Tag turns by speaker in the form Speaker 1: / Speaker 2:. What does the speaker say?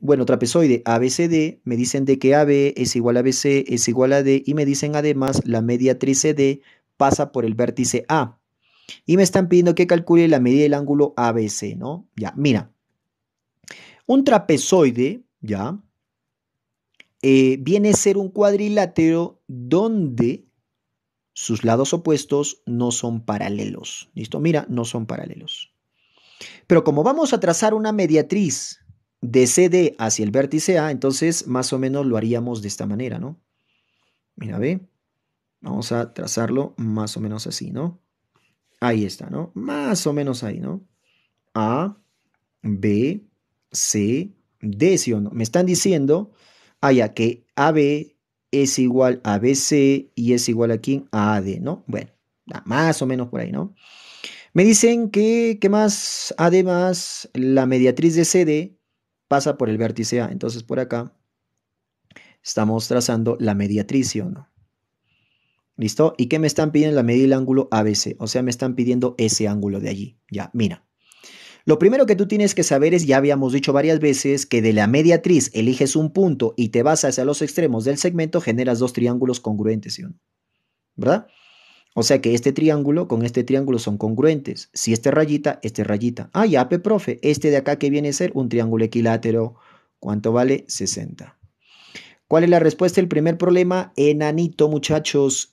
Speaker 1: bueno, trapezoide ABCD, me dicen de que AB es igual a BC, es igual a D, y me dicen además la mediatriz CD pasa por el vértice A. Y me están pidiendo que calcule la medida del ángulo ABC, ¿no? Ya, mira. Un trapezoide, ya, eh, viene a ser un cuadrilátero donde sus lados opuestos no son paralelos. ¿Listo? Mira, no son paralelos. Pero como vamos a trazar una mediatriz de CD hacia el vértice A, entonces más o menos lo haríamos de esta manera, ¿no? Mira, ve. Vamos a trazarlo más o menos así, ¿no? Ahí está, ¿no? Más o menos ahí, ¿no? A, B, C, D, ¿sí o no? Me están diciendo allá que AB es igual a BC y es igual a quién? A AD, ¿no? Bueno, más o menos por ahí, ¿no? Me dicen que, ¿qué más? Además, la mediatriz de CD pasa por el vértice A. Entonces por acá estamos trazando la mediatriz, ¿sí o ¿Listo? ¿Y qué me están pidiendo? La medida del ángulo ABC. O sea, me están pidiendo ese ángulo de allí. Ya, mira. Lo primero que tú tienes que saber es, ya habíamos dicho varias veces, que de la mediatriz eliges un punto y te vas hacia los extremos del segmento, generas dos triángulos congruentes, ¿sí o no? ¿Verdad? O sea que este triángulo con este triángulo son congruentes. Si este rayita, este rayita. Ah, ya, profe, este de acá que viene a ser un triángulo equilátero. ¿Cuánto vale? 60. ¿Cuál es la respuesta del primer problema? Enanito, muchachos.